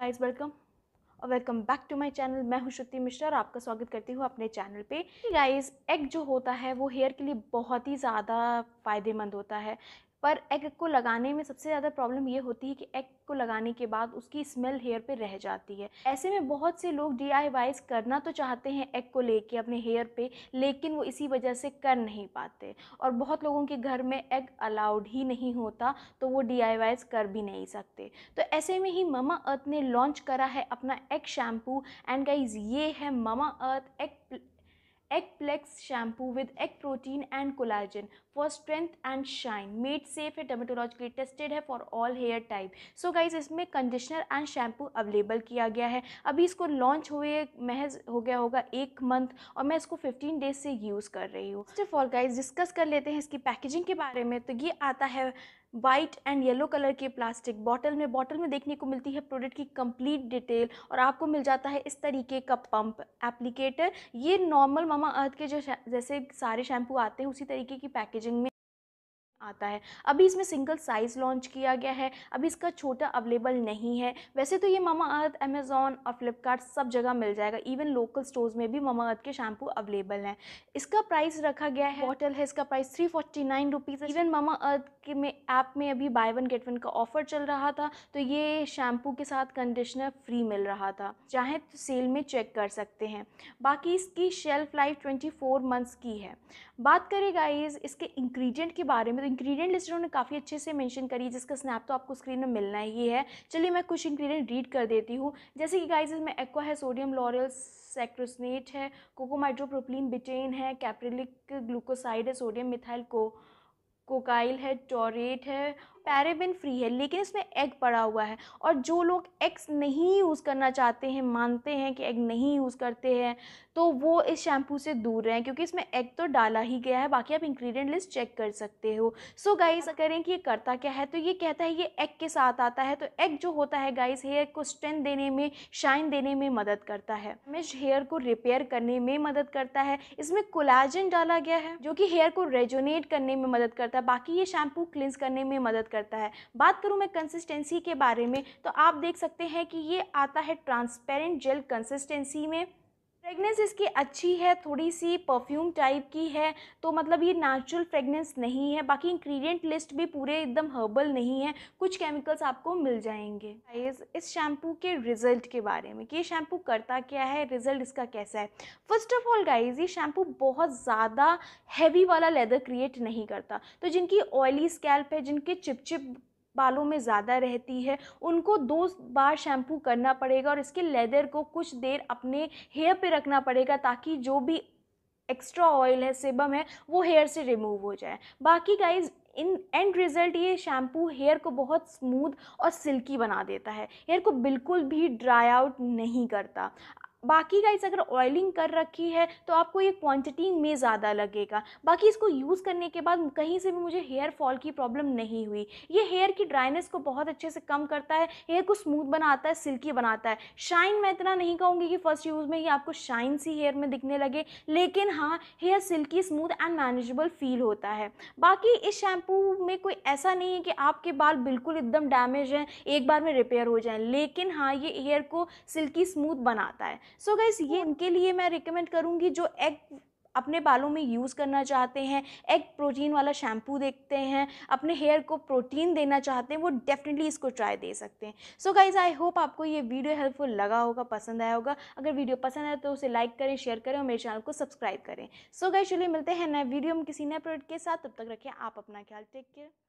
guys welcome और welcome back to my channel मैं हूं श्रुति मिश्रा और आपका स्वागत करती हूं अपने चैनल पे गाइस एग जो होता है वो हेयर के लिए बहुत ही ज़्यादा फ़ायदेमंद होता है पर एग को लगाने में सबसे ज़्यादा प्रॉब्लम ये होती है कि एग को लगाने के बाद उसकी स्मेल हेयर पे रह जाती है ऐसे में बहुत से लोग डी करना तो चाहते हैं एग को लेके अपने हेयर पे लेकिन वो इसी वजह से कर नहीं पाते और बहुत लोगों के घर में एग अलाउड ही नहीं होता तो वो डी कर भी नहीं सकते तो ऐसे में ही ममा अर्थ ने लॉन्च करा है अपना एग शैम्पू एंड गाइज ये है Mamaearth egg egg plex shampoo with egg protein and collagen for strength and shine made safe है डर्मेटोलॉजिकली टेस्टेड है for all hair type so guys इसमें conditioner and shampoo available किया गया है अभी इसको लॉन्च हुए महज हो गया होगा एक मंथ और मैं इसको फिफ्टीन डेज से यूज़ कर रही हूँ फर्स्ट ऑल गाइज डिस्कस कर लेते हैं इसकी पैकेजिंग के बारे में तो ये आता है वाइट एंड येलो कलर के प्लास्टिक बॉटल में बॉटल में देखने को मिलती है प्रोडक्ट की कंप्लीट डिटेल और आपको मिल जाता है इस तरीके का पंप एप्लीकेटर ये नॉर्मल मामा अर्थ के जो जैसे सारे शैम्पू आते हैं उसी तरीके की पैकेजिंग में आता है अभी इसमें सिंगल साइज़ लॉन्च किया गया है अभी इसका छोटा अवेलेबल नहीं है वैसे तो ये मामा अर्थ अमेज़ॉन और फ्लिपकार्ट सब जगह मिल जाएगा इवन लोकल स्टोर्स में भी मामा अर्थ के शैम्पू अवेलेबल हैं इसका प्राइस रखा गया है बॉटल है इसका price three forty nine rupees even Mamaearth के में ऐप में अभी बाय वन गेट वन का ऑफर चल रहा था तो ये शैम्पू के साथ कंडीशनर फ्री मिल रहा था चाहे तो सेल में चेक कर सकते हैं बाकी इसकी shelf life twenty four months की है बात करें गाइज इसके इंग्रीडियंट के बारे में तो इंग्रेडिएंट लिस्ट उन्होंने काफ़ी अच्छे से मेंशन करी जिसका स्नैप तो आपको स्क्रीन में मिलना ही है चलिए मैं कुछ इंग्रेडिएंट रीड कर देती हूँ जैसे कि गाइज इसमें एक्वा है सोडियम लॉरियल सेक्रोसनेट है कोकोमाइड्रोप्रोपलिन बिटेन है कैप्रिलिक ग्लूकोसाइड है सोडियम मिथाइल को कोकाइल है टोरेट है पैराबिन फ्री है लेकिन इसमें एग पड़ा हुआ है और जो लोग एग्स नहीं यूज़ करना चाहते हैं मानते हैं कि एग नहीं यूज़ करते हैं तो वो इस शैम्पू से दूर रहें क्योंकि इसमें एग तो डाला ही गया है बाकी आप इंग्रेडिएंट लिस्ट चेक कर सकते हो सो गाइस करें कि ये करता क्या है तो ये कहता है ये एग के साथ आता है तो एग जो होता है गाइस हेयर को स्ट्रेंथ देने में शाइन देने में मदद करता है डैमेज हेयर को रिपेयर करने में मदद करता है इसमें कोलाजन डाला गया है जो कि हेयर को रेजोनेट करने में मदद करता है बाकी ये शैम्पू क्लिंस करने में मदद करता है बात करूँ मैं कंसिस्टेंसी के बारे में तो आप देख सकते हैं कि ये आता है ट्रांसपेरेंट जेल कंसिस्टेंसी में फ्रेगनेंस इसकी अच्छी है थोड़ी सी परफ्यूम टाइप की है तो मतलब ये नेचुरल फ्रेगनेंस नहीं है बाकी इंग्रेडिएंट लिस्ट भी पूरे एकदम हर्बल नहीं है कुछ केमिकल्स आपको मिल जाएंगे इस शैम्पू के रिज़ल्ट के बारे में कि ये शैम्पू करता क्या है रिज़ल्ट इसका कैसा है फर्स्ट ऑफ ऑल गाइज ये शैम्पू बहुत ज़्यादा हैवी वाला लेदर क्रिएट नहीं करता तो जिनकी ऑयली स्कैल्प है जिनके चिपचिप बालों में ज़्यादा रहती है उनको दो बार शैम्पू करना पड़ेगा और इसके लेदर को कुछ देर अपने हेयर पे रखना पड़ेगा ताकि जो भी एक्स्ट्रा ऑयल है सेबम है वो हेयर से रिमूव हो जाए बाकी गाइज इन एंड रिज़ल्ट ये शैम्पू हेयर को बहुत स्मूथ और सिल्की बना देता है हेयर को बिल्कुल भी ड्राई आउट नहीं करता बाकी गाइस अगर ऑयलिंग कर रखी है तो आपको ये क्वांटिटी में ज़्यादा लगेगा बाकी इसको यूज़ करने के बाद कहीं से भी मुझे हेयर फॉल की प्रॉब्लम नहीं हुई ये हेयर की ड्राइनेस को बहुत अच्छे से कम करता है हेयर को स्मूथ बनाता है सिल्की बनाता है शाइन मैं इतना नहीं कहूँगी कि फ़र्स्ट यूज़ में ही आपको शाइन सी हेयर में दिखने लगे लेकिन हाँ hair silky smooth and manageable feel होता है बाकी इस शैम्पू में कोई ऐसा नहीं है कि आपके बाल बिल्कुल एकदम डैमेज हैं एक बार में रिपेयर हो जाए लेकिन हाँ ये हेयर को सिल्की स्मूथ बनाता है सो so गाइस ये इनके लिए मैं रिकमेंड करूँगी जो एग अपने बालों में यूज़ करना चाहते हैं एग प्रोटीन वाला शैम्पू देखते हैं अपने हेयर को प्रोटीन देना चाहते हैं वो डेफिनेटली इसको ट्राई दे सकते हैं सो गाइज़ आई होप आपको ये वीडियो हेल्पफुल लगा होगा पसंद आया होगा अगर वीडियो पसंद आए तो उसे लाइक करें शेयर करें और मेरे चैनल को सब्सक्राइब करें सो गाइज चलिए मिलते हैं नए वीडियो में किसी नए प्रोडक्ट के साथ तब तक रखें आप अपना ख्याल टेक केयर